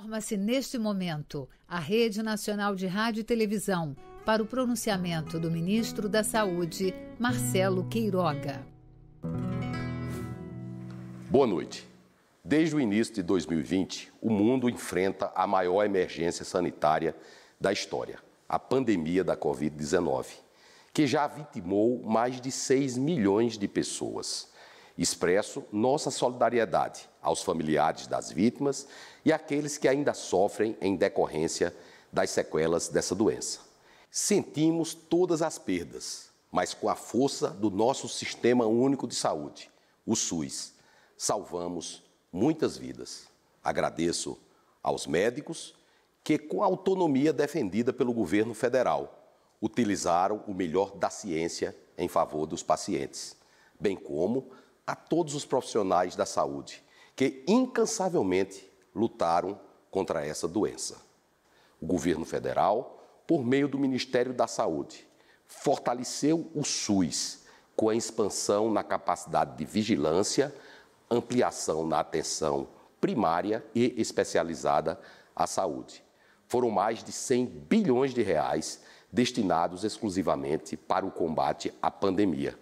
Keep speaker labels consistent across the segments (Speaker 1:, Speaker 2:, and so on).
Speaker 1: Forma-se neste momento a Rede Nacional de Rádio e Televisão para o pronunciamento do ministro da Saúde, Marcelo Queiroga. Boa noite. Desde o início de 2020, o mundo enfrenta a maior emergência sanitária da história, a pandemia da Covid-19, que já vitimou mais de 6 milhões de pessoas. Expresso nossa solidariedade aos familiares das vítimas e àqueles que ainda sofrem em decorrência das sequelas dessa doença. Sentimos todas as perdas, mas com a força do nosso Sistema Único de Saúde, o SUS, salvamos muitas vidas. Agradeço aos médicos que, com a autonomia defendida pelo governo federal, utilizaram o melhor da ciência em favor dos pacientes, bem como a todos os profissionais da saúde que incansavelmente lutaram contra essa doença. O governo federal, por meio do Ministério da Saúde, fortaleceu o SUS com a expansão na capacidade de vigilância, ampliação na atenção primária e especializada à saúde. Foram mais de 100 bilhões de reais destinados exclusivamente para o combate à pandemia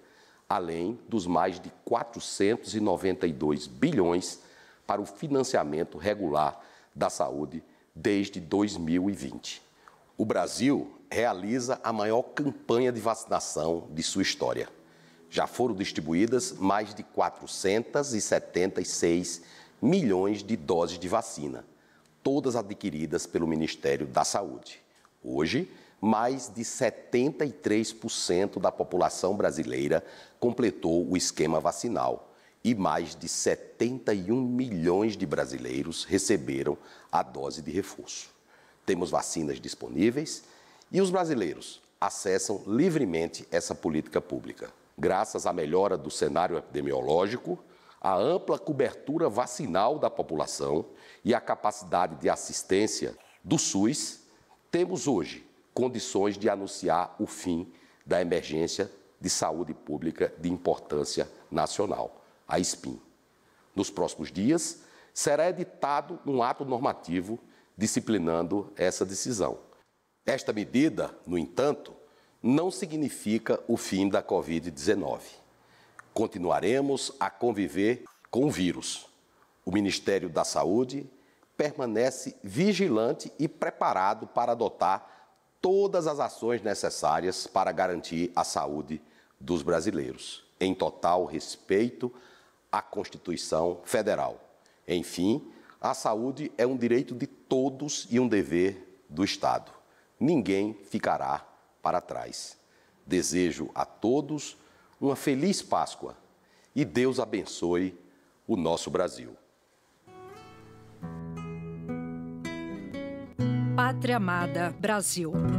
Speaker 1: além dos mais de 492 bilhões para o financiamento regular da saúde desde 2020. O Brasil realiza a maior campanha de vacinação de sua história. Já foram distribuídas mais de 476 milhões de doses de vacina, todas adquiridas pelo Ministério da Saúde. Hoje, mais de 73% da população brasileira completou o esquema vacinal e mais de 71 milhões de brasileiros receberam a dose de reforço. Temos vacinas disponíveis e os brasileiros acessam livremente essa política pública. Graças à melhora do cenário epidemiológico, à ampla cobertura vacinal da população e à capacidade de assistência do SUS, temos hoje condições de anunciar o fim da emergência de saúde pública de importância nacional, a SPIN. Nos próximos dias, será editado um ato normativo disciplinando essa decisão. Esta medida, no entanto, não significa o fim da Covid-19. Continuaremos a conviver com o vírus. O Ministério da Saúde permanece vigilante e preparado para adotar todas as ações necessárias para garantir a saúde dos brasileiros, em total respeito à Constituição Federal. Enfim, a saúde é um direito de todos e um dever do Estado. Ninguém ficará para trás. Desejo a todos uma feliz Páscoa e Deus abençoe o nosso Brasil. Pátria Amada Brasil.